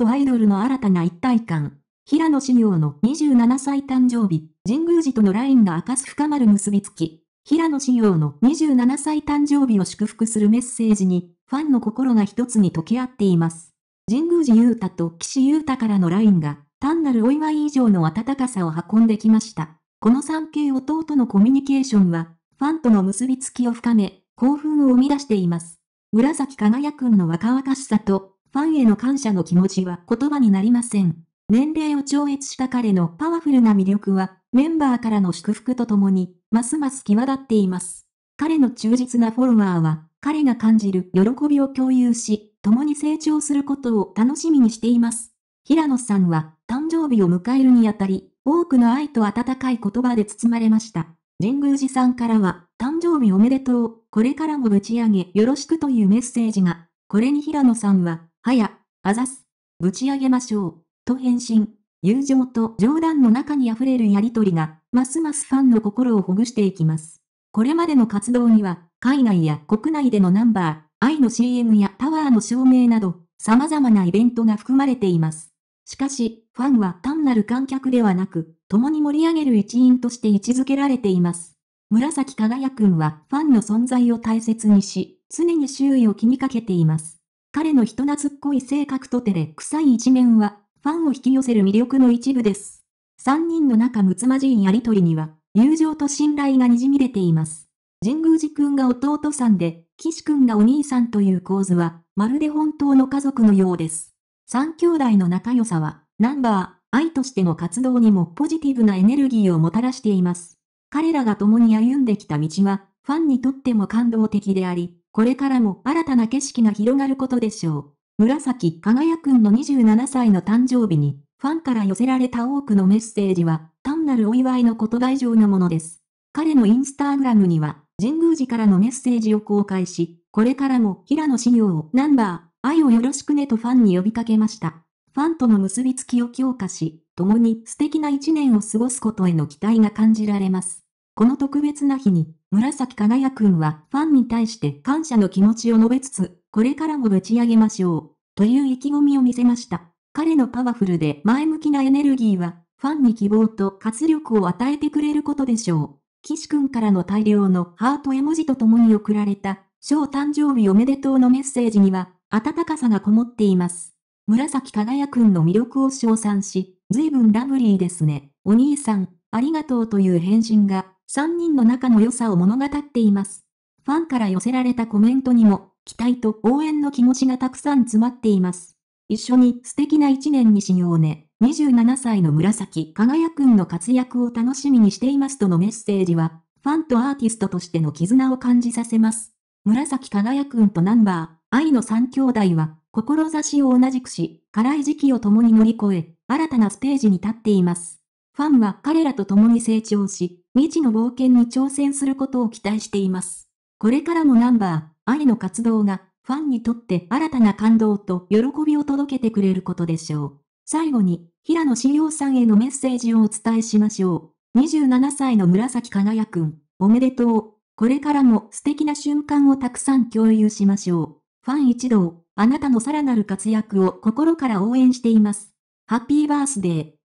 とアイドルの新たな一体感。平野紫耀の27歳誕生日、神宮寺とのラインが明かす深まる結びつき。平野紫耀の27歳誕生日を祝福するメッセージに、ファンの心が一つに溶け合っています。神宮寺優太と岸優太からのラインが、単なるお祝い以上の温かさを運んできました。この産経弟のコミュニケーションは、ファンとの結びつきを深め、興奮を生み出しています。紫輝くんの若々しさと、ファンへの感謝の気持ちは言葉になりません。年齢を超越した彼のパワフルな魅力は、メンバーからの祝福とともに、ますます際立っています。彼の忠実なフォロワーは、彼が感じる喜びを共有し、共に成長することを楽しみにしています。平野さんは、誕生日を迎えるにあたり、多くの愛と温かい言葉で包まれました。神宮寺さんからは、誕生日おめでとう、これからもぶち上げよろしくというメッセージが、これに平野さんは、はや、あざす。ぶち上げましょう。と返信。友情と冗談の中に溢れるやりとりが、ますますファンの心をほぐしていきます。これまでの活動には、海外や国内でのナンバー、愛の CM やタワーの照明など、様々なイベントが含まれています。しかし、ファンは単なる観客ではなく、共に盛り上げる一員として位置づけられています。紫輝くんはファンの存在を大切にし、常に周囲を気にかけています。彼の人懐っこい性格と照れ臭い一面は、ファンを引き寄せる魅力の一部です。三人の仲睦まじいやりとりには、友情と信頼が滲み出ています。神宮寺くんが弟さんで、岸くんがお兄さんという構図は、まるで本当の家族のようです。三兄弟の仲良さは、ナンバー、愛としての活動にもポジティブなエネルギーをもたらしています。彼らが共に歩んできた道は、ファンにとっても感動的であり、これからも新たな景色が広がることでしょう。紫輝くんの27歳の誕生日に、ファンから寄せられた多くのメッセージは、単なるお祝いの言葉以上のものです。彼のインスタグラムには、神宮寺からのメッセージを公開し、これからも平野紫耀をナンバー、愛をよろしくねとファンに呼びかけました。ファンとの結びつきを強化し、共に素敵な一年を過ごすことへの期待が感じられます。この特別な日に、紫輝くんはファンに対して感謝の気持ちを述べつつ、これからもぶち上げましょう、という意気込みを見せました。彼のパワフルで前向きなエネルギーは、ファンに希望と活力を与えてくれることでしょう。岸くんからの大量のハート絵文字とともに送られた、小誕生日おめでとうのメッセージには、温かさがこもっています。紫輝くんの魅力を称賛し、随分ラブリーですね、お兄さん。ありがとうという返信が、3人の仲の良さを物語っています。ファンから寄せられたコメントにも、期待と応援の気持ちがたくさん詰まっています。一緒に素敵な一年にしようね。27歳の紫輝くんの活躍を楽しみにしていますとのメッセージは、ファンとアーティストとしての絆を感じさせます。紫輝くんとナンバー、愛の3兄弟は、志を同じくし、辛い時期を共に乗り越え、新たなステージに立っています。ファンは彼らと共に成長し、未知の冒険に挑戦することを期待しています。これからもナンバー、愛の活動が、ファンにとって新たな感動と喜びを届けてくれることでしょう。最後に、平野志陽さんへのメッセージをお伝えしましょう。27歳の紫輝くん、おめでとう。これからも素敵な瞬間をたくさん共有しましょう。ファン一同、あなたのさらなる活躍を心から応援しています。ハッピーバースデー。